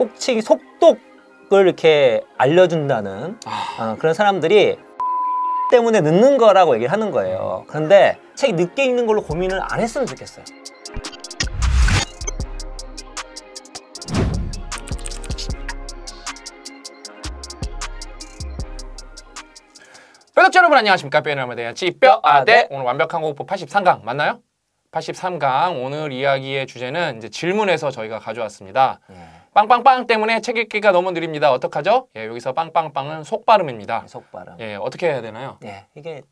속칭 속독을 이렇게 알려준다는 아... 어, 그런 사람들이 때문에 늦는 거라고 얘기를 하는 거예요. 그런데 책이 늦게 읽는 걸로 고민을 안 했으면 좋겠어요. 뼈덕자 여러분 안녕하십니까 뼈나무 대야지 뼈아대 오늘 완벽한 공부 83강 맞나요? 83강 오늘 이야기의 주제는 이제 질문에서 저희가 가져왔습니다. 예. 빵빵빵 때문에 책 읽기가 너무 느립니다. 어떡하죠? 예, 여기서 빵빵빵은 속발음입니다. 네, 속발음. 예, 어떻게 해야 되나요? 예, 이게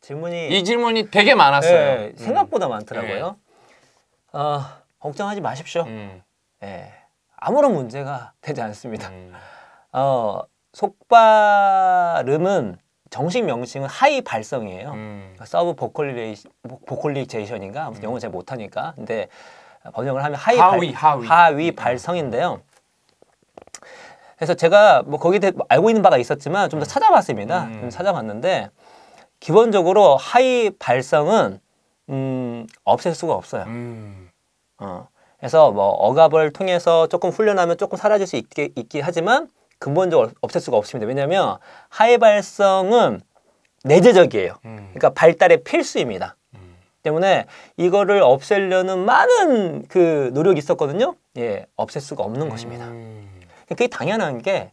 질문이 이 질문이 되게 많았어요. 예, 생각보다 음. 많더라고요. 예. 어, 걱정하지 마십시오. 음. 예, 아무런 문제가 되지 않습니다. 음. 어, 속발음은 정식 명칭은 하이 발성이에요. 음. 그러니까 서브 보컬리제이션인가 보컬리 아무튼 음. 영어 잘 못하니까. 근데 번역을 하면 하위 하위, 발, 하위. 하위 발성인데요. 그래서 제가 뭐 거기에 대해 알고 있는 바가 있었지만 좀더 음. 찾아봤습니다. 음. 좀 찾아봤는데 기본적으로 하위 발성은 음, 없앨 수가 없어요. 음. 어. 그래서 뭐 억압을 통해서 조금 훈련하면 조금 사라질 수 있게, 있긴 하지만 근본적으로 없앨 수가 없습니다. 왜냐하면 하위 발성은 내재적이에요. 음. 그러니까 발달의 필수입니다. 때문에 이거를 없애려는 많은 그 노력이 있었거든요. 예, 없앨 수가 없는 음... 것입니다. 그게 당연한 게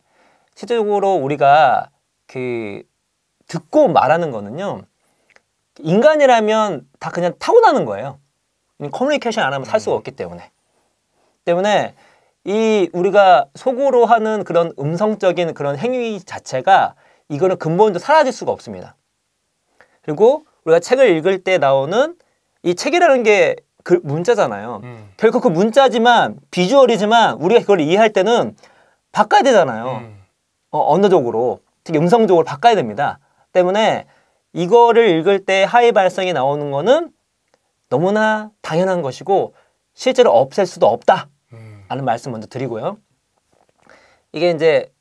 실제적으로 우리가 그 듣고 말하는 거는요. 인간이라면 다 그냥 타고나는 거예요. 커뮤니케이션 안 하면 살 수가 음. 없기 때문에. 때문에 이 우리가 속으로 하는 그런 음성적인 그런 행위 자체가 이거는 근본적으로 사라질 수가 없습니다. 그리고 우리가 책을 읽을 때 나오는 이 책이라는 게그 문자잖아요. 음. 결국 그 문자지만 비주얼이지만 우리가 그걸 이해할 때는 바꿔야 되잖아요. 음. 어, 언어적으로 특히 음성적으로 바꿔야 됩니다. 때문에 이거를 읽을 때 하이 발성이 나오는 거는 너무나 당연한 것이고 실제로 없앨 수도 없다. 음. 라는 말씀 먼저 드리고요. 이게 이제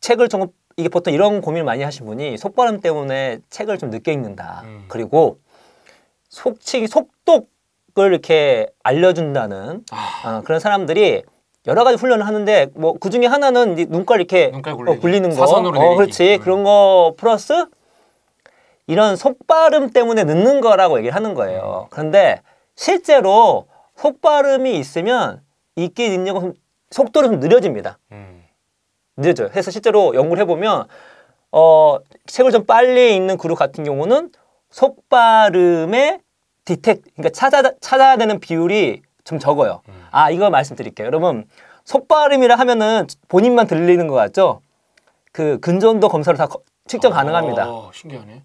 책을 조금 이게 보통 이런 고민을 많이 하신 분이 속발음 때문에 책을 좀 늦게 읽는다. 음. 그리고 속칭 속독을 이렇게 알려준다는 아. 어, 그런 사람들이 여러 가지 훈련을 하는데 뭐 그 중에 하나는 눈깔 이렇게 눈깔 어, 굴리는 거, 어, 내리기. 그렇지 음. 그런 거 플러스 이런 속발음 때문에 늦는 거라고 얘기를 하는 거예요. 음. 그런데 실제로 속발음이 있으면 읽기 능력은 속도는 좀 느려집니다. 음. 늦어져요. 래서 실제로 연구를 해보면 어, 책을 좀 빨리 읽는 그룹 같은 경우는 속발음의 디텍, 그러니까 찾아, 찾아야 되는 비율이 좀 적어요. 음. 아, 이거 말씀드릴게요. 여러분, 속발음이라 하면은 본인만 들리는 것 같죠? 그 근전도 검사로 다 거, 측정 아, 가능합니다. 아, 신기하네.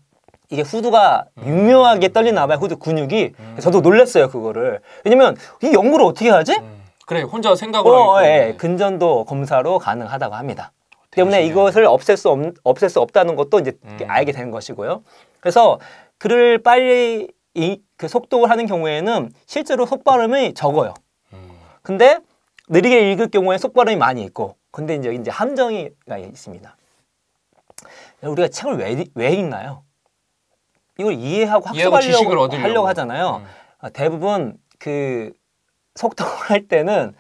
이게 후두가 음. 유명하게 떨리나 봐요. 후두 근육이. 음. 저도 놀랐어요, 그거를. 왜냐면 이 연구를 어떻게 하지? 음. 그래 혼자 생각을 어, 하고 예, 근전도 검사로 가능하다고 합니다. 때문에 이것을 없앨 수 없, 없앨 수 없다는 것도 이제 음. 알게 되는 것이고요. 그래서 글을 빨리 이, 그 속독을 하는 경우에는 실제로 속발음이 적어요. 음. 근데 느리게 읽을 경우에 속발음이 많이 있고, 근데 이제 이제 함정이 있습니다. 우리가 책을 왜, 왜 읽나요? 이걸 이해하고 학습하려고 하려고 하잖아요. 음. 아, 대부분 그 속통을 할 때는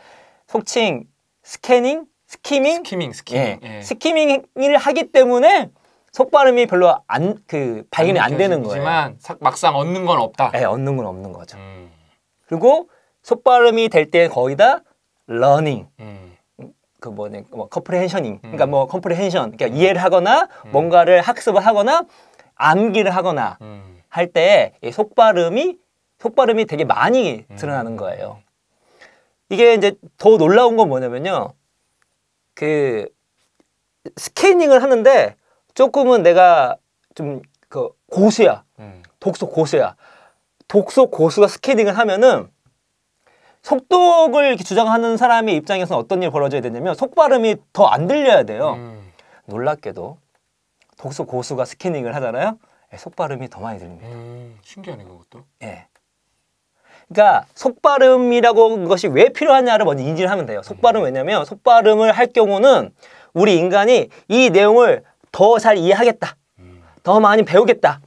속칭 스캐닝, 스키밍, 스키밍, 스키밍, 예. 예. 스키밍을 하기 때문에 속 발음이 별로 안 그 발견이 안, 안 되는 거예요. 지만 막상 얻는 건 없다. 예, 얻는 건 없는 거죠. 음. 그리고 속 발음이 될 때 거의 다 러닝. 음. 그 뭐냐 뭐 컴프레헨셔닝. 음. 그러니까 뭐 컴프레헨션. 그러니까 음. 이해를 하거나 음. 뭔가를 학습을 하거나 암기를 하거나 음. 할때속 발음이 속 발음이 되게 많이 드러나는 거예요. 이게 이제 더 놀라운 건 뭐냐면요. 그 스캐닝을 하는데 조금은 내가 좀 그 고수야. 음. 독소 고수야. 독소 고수가 스캐닝을 하면은 속독을 주장하는 사람의 입장에서는 어떤 일이 벌어져야 되냐면 속발음이 더 안 들려야 돼요. 음. 놀랍게도 독소 고수가 스캐닝을 하잖아요. 예, 속발음이 더 많이 들립니다. 음, 신기하네 그것도. 예. 그러니까 속발음이라고 그 것이 왜 필요하냐를 먼저 인지를 하면 돼요. 속발음 왜냐면 속발음을 할 경우는 우리 인간이 이 내용을 더 잘 이해하겠다. 더 많이 배우겠다.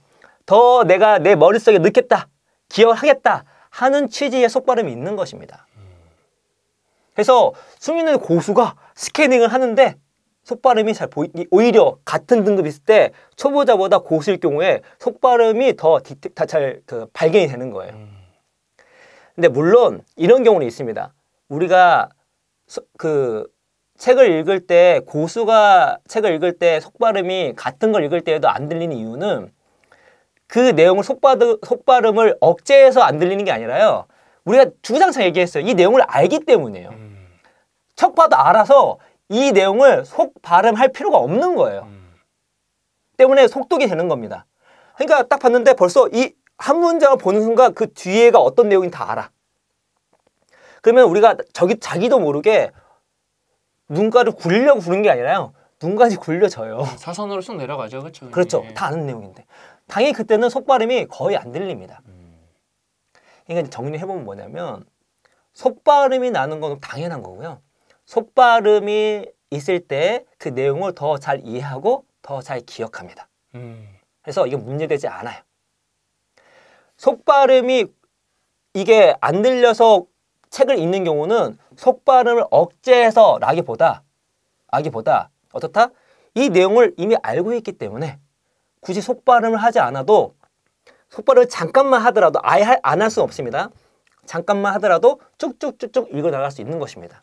더 내가 내 머릿속에 넣겠다. 기억 하겠다. 하는 취지의 속발음이 있는 것입니다. 그래서 숨있는 고수가 스캐닝을 하는데 속발음이 잘 보이, 기 오히려 같은 등급 있을 때 초보자보다 고수일 경우에 속발음이 더 디텍, 다잘 그 발견이 되는 거예요. 음. 근데 물론 이런 경우는 있습니다. 우리가 서, 그 책을 읽을 때 고수가 책을 읽을 때 속발음이 같은 걸 읽을 때에도 안 들리는 이유는 그 내용을 속바드, 속발음을 억제해서 안 들리는 게 아니라요. 우리가 주구장창 얘기했어요. 이 내용을 알기 때문이에요. 음. 척 봐도 알아서 이 내용을 속 발음할 필요가 없는 거예요. 음. 때문에 속독이 되는 겁니다. 그러니까 딱 봤는데 벌써 이한 문장을 보는 순간 그 뒤에가 어떤 내용인 지다 알아. 그러면 우리가 저기 자기도 모르게 눈가를 굴려고 부는 게 아니라요. 눈까지 굴려져요. 음, 사선으로 쑥 내려가죠. 그렇죠. 그렇죠. 다 아는 내용인데. 당연히 그때는 속발음이 거의 안 들립니다. 음. 그러니까 정리해 보면 뭐냐면 속발음이 나는 건 당연한 거고요. 속발음이 있을 때 그 내용을 더 잘 이해하고 더 잘 기억합니다. 음. 그래서 이게 문제되지 않아요. 속발음이 이게 안 들려서 책을 읽는 경우는 속발음을 억제해서 라기보다 아기보다 어떻다? 이 내용을 이미 알고 있기 때문에 굳이 속발음을 하지 않아도 속발음을 잠깐만 하더라도 아예 안 할 수는 없습니다. 잠깐만 하더라도 쭉쭉쭉쭉 읽어나갈 수 있는 것입니다.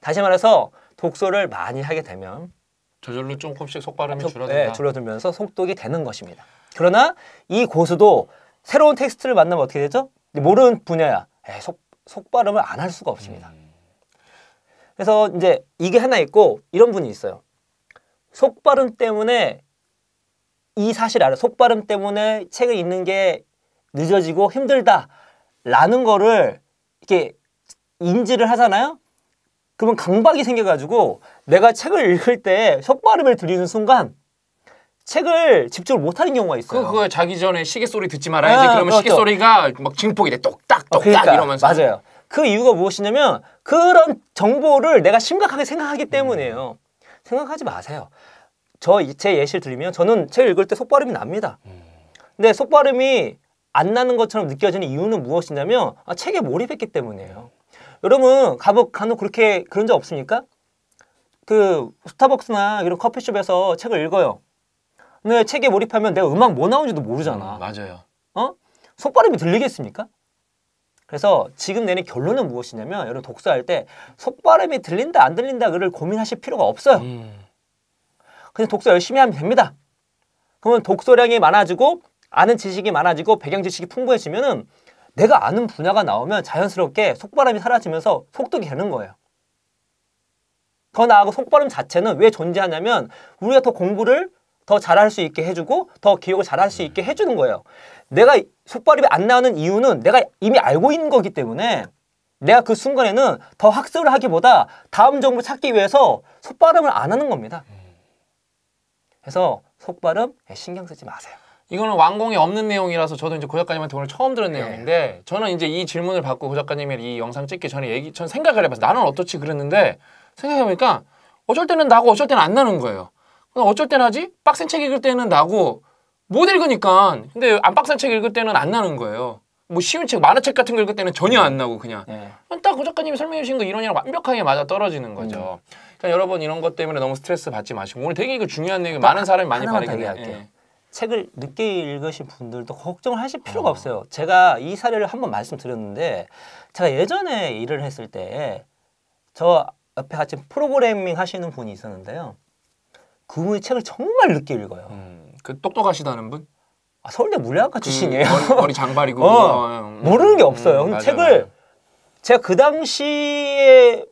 다시 말해서 독서를 많이 하게 되면 저절로 조금씩 속발음이 속, 네, 줄어든다. 네, 줄어들면서 속독이 되는 것입니다. 그러나 이 고수도 새로운 텍스트를 만나면 어떻게 되죠? 모르는 분야야. 에이, 속, 속발음을 안 할 수가 없습니다. 음. 그래서 이제 이게 하나 있고 이런 분이 있어요. 속발음 때문에 이 사실 알아. 속발음 때문에 책을 읽는 게 늦어지고 힘들다라는 거를 이렇게 인지를 하잖아요. 그러면 강박이 생겨가지고 내가 책을 읽을 때 속발음을 들리는 순간 책을 집중을 못하는 경우가 있어요. 그거 자기 전에 시계 소리 듣지 말아야지. 아, 그러면 그렇죠. 시계 소리가 막 증폭이 돼. 똑딱 똑딱 아, 그러니까, 이러면서. 맞아요. 그 이유가 무엇이냐면 그런 정보를 내가 심각하게 생각하기 때문이에요. 음. 생각하지 마세요. 저제 예시를 들리면 저는 책 읽을 때 속발음이 납니다. 음. 근데 속발음이 안 나는 것처럼 느껴지는 이유는 무엇이냐면 아, 책에 몰입했기 때문이에요. 여러분 가혹 간혹 그렇게 그런 적 없습니까? 그 스타벅스나 이런 커피숍에서 책을 읽어요. 내 네, 책에 몰입하면 내가 음악 뭐나오지도 모르잖아. 음, 맞아요. 어? 손바람이 들리겠습니까? 그래서 지금 내는 결론은 무엇이냐면 여러분 독서할 때속바람이 들린다 안 들린다 그를 고민하실 필요가 없어요. 음. 그냥 독서 열심히 하면 됩니다. 그러면 독서량이 많아지고 아는 지식이 많아지고 배경 지식이 풍부해지면은 내가 아는 분야가 나오면 자연스럽게 속바람이 사라지면서 속독이 되는 거예요. 더 나아가 속바람 자체는 왜 존재하냐면 우리가 더 공부를 더 잘할 수 있게 해주고 더 기억을 잘할 수 있게 해주는 거예요. 내가 속발음이 안 나오는 이유는 내가 이미 알고 있는 거기 때문에 내가 그 순간에는 더 학습을 하기보다 다음 정보 찾기 위해서 속발음을 안 하는 겁니다. 그래서 속발음 예, 신경 쓰지 마세요. 이거는 완공이 없는 내용이라서 저도 이제 고 작가님한테 오늘 처음 들은 네. 내용인데 저는 이제 이 질문을 받고 고 작가님의 이 영상 찍기 전에 얘기 전 생각을 해봤어요. 나는 어떻지 그랬는데 생각해보니까 어쩔 때는 나고 어쩔 때는 안 나는 거예요. 어쩔 때 나지? 빡센 책 읽을 때는 나고 못 읽으니까 근데 안 빡센 책 읽을 때는 안 나는 거예요. 뭐 쉬운 책, 만화책 같은 거 읽을 때는 전혀 안 나고 그냥 네. 딱고 그 작가님이 설명해 주신 거 이론이랑 완벽하게 맞아 떨어지는 거죠. 음. 그러니까 여러분 이런 것 때문에 너무 스트레스 받지 마시고 오늘 되게 이거 중요한 얘기 많은 사람이 많이 바르게 할게요. 예. 책을 늦게 읽으신 분들도 걱정을 하실 필요가 어. 없어요. 제가 이 사례를 한번 말씀드렸는데 제가 예전에 일을 했을 때 저 옆에 같이 프로그래밍 하시는 분이 있었는데요. 그분의 책을 정말 늦게 읽어요. 음, 그 똑똑하시다는 분? 아, 서울대 물리학과 그 출신이에요. 머리, 머리, 장발이고 어, 어 음, 음, 모르는 게 없어요. 음, 맞아, 책을 맞아. 제가 그 당시에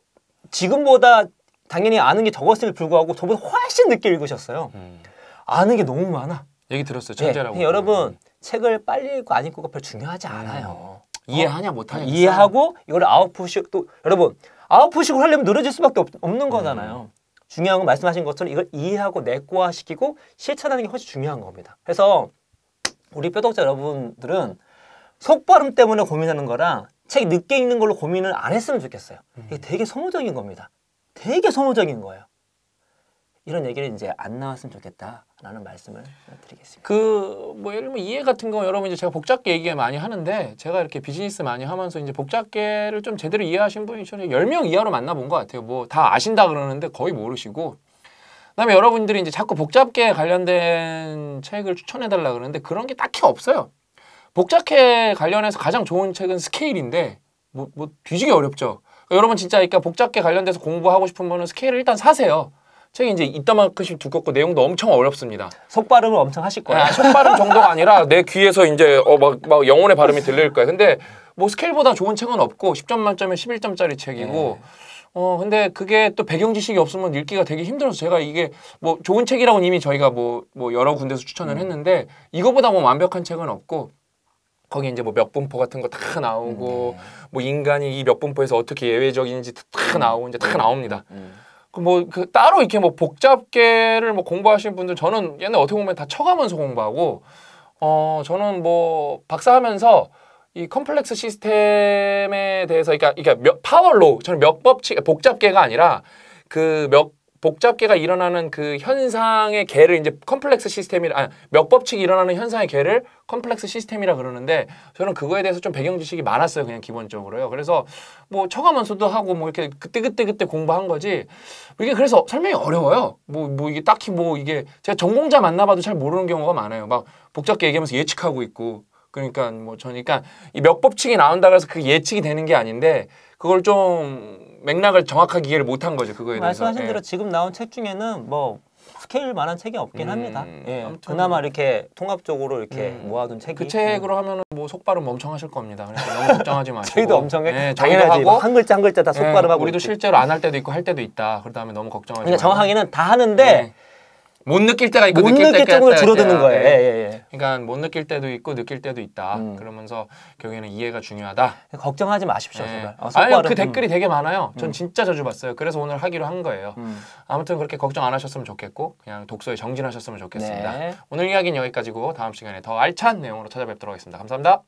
지금보다 당연히 아는 게 적었음에 불구하고 저보다 훨씬 늦게 읽으셨어요. 음. 아는 게 너무 많아. 얘기 들었어요. 네, 천재라고. 네, 여러분 음. 책을 빨리 읽고 안 읽고가 별 중요하지 않아요. 어. 이해하냐 어, 못하냐 그 이해하고 이걸 아웃풋식 또 여러분 아웃풋식을 하려면 늘어질 수밖에 없, 는 거잖아요. 중요한 건 말씀하신 것처럼 이걸 이해하고 내과화시키고 실천하는 게 훨씬 중요한 겁니다. 그래서 우리 뼈독자 여러분들은 속발음 때문에 고민하는 거랑 책 늦게 읽는 걸로 고민을 안 했으면 좋겠어요. 음. 이게 되게 소모적인 겁니다. 되게 소모적인 거예요. 이런 얘기를 이제 안 나왔으면 좋겠다. 라는 말씀을 드리겠습니다. 그 뭐 예를 들면 이해 같은 거 여러분 이제 제가 복잡계 얘기 많이 하는데 제가 이렇게 비즈니스 많이 하면서 이제 복잡계를 좀 제대로 이해하신 분이 저는 10명 이하로 만나 본것 같아요. 뭐 다 아신다 그러는데 거의 모르시고 그다음에 여러분들이 이제 자꾸 복잡계 관련된 책을 추천해 달라 그러는데 그런 게 딱히 없어요. 복잡계 관련해서 가장 좋은 책은 스케일인데 뭐, 뭐 뒤지기 어렵죠. 그러니까 여러분 진짜 그러니까 복잡계 관련돼서 공부하고 싶은 분은 스케일을 일단 사세요. 책이 이제 이따만큼씩 두껍고 내용도 엄청 어렵습니다. 속발음을 엄청 하실 거예요. 아, 속발음 정도가 아니라 내 귀에서 이제 어 막 막 영혼의 발음이 들릴 거예요. 근데 뭐 스케일보다 좋은 책은 없고 10점 만점에 11점짜리 책이고 네. 어 근데 그게 또 배경 지식이 없으면 읽기가 되게 힘들어서 제가 이게 뭐 좋은 책이라고 이미 저희가 뭐뭐 뭐 여러 군데서 추천을 음. 했는데 이거보다 뭐 완벽한 책은 없고 거기 이제 뭐 몇분포 같은 거 다 나오고 음. 뭐 인간이 이 몇분포에서 어떻게 예외적인지 다 음. 나오고 이제 다 나옵니다. 음. 그뭐그 따로 이렇게 뭐 복잡계를 뭐 공부하시는 분들 저는 옛날 어떻게 보면 다 쳐가면서 공부하고 어 저는 뭐 박사하면서 이 컴플렉스 시스템에 대해서 그러니까 그러니까 파월로 저는 몇 법칙 복잡계가 아니라 그몇 복잡계가 일어나는 그 현상의 개를 이제 컴플렉스 시스템이 라아 몇법칙이 일어나는 현상의 개를 컴플렉스 시스템이라 그러는데 저는 그거에 대해서 좀 배경 지식이 많았어요 그냥 기본적으로요 그래서 뭐처가만서도 하고 뭐 이렇게 그때 그때 그때 공부한 거지 이게 그래서 설명이 어려워요 뭐뭐 뭐 이게 딱히 뭐 이게 제가 전공자 만나봐도 잘 모르는 경우가 많아요 막 복잡계 얘기하면서 예측하고 있고 그러니까 뭐 저니까 그러니까 이 몇법칙이 나온다 그래서 그 예측이 되는 게 아닌데 그걸 좀 맥락을 정확하게 이해를 못한 거죠 그거에 대해서. 말씀하신 예. 대로 예. 지금 나온 책 중에는 뭐 스케일 만한 책이 없긴 음, 합니다. 예, 그나마 이렇게 통합적으로 이렇게 음, 모아둔 책이. 그 책으로 하면은 뭐 속발음 엄청 하실 겁니다. 그래서 너무 걱정하지 마시고. 저희도 엄청 해. 예, 당연하지. 하고, 한 글자 한 글자 다 예, 속발음하고. 예, 우리도 있고. 실제로 안 할 때도 있고 할 때도 있다. 그러다 음에 너무 걱정하지 그러니까 마시고. 정확하게는 다 하는데 예. 못 느낄 때가 있고 못 느낄, 느낄 때가 쪽으로 줄어드는 거예요. 예, 예, 예. 그러니까 못 느낄 때도 있고 느낄 때도 있다. 음. 그러면서 결국에는 이해가 중요하다. 걱정하지 마십시오. 예. 아, 아니그 댓글이 음. 되게 많아요. 전 음. 진짜 저주 봤어요 그래서 오늘 하기로 한 거예요. 음. 아무튼 그렇게 걱정 안 하셨으면 좋겠고 그냥 독서에 정진하셨으면 좋겠습니다. 네. 오늘 이야기는 여기까지고 다음 시간에 더 알찬 내용으로 찾아뵙도록 하겠습니다. 감사합니다.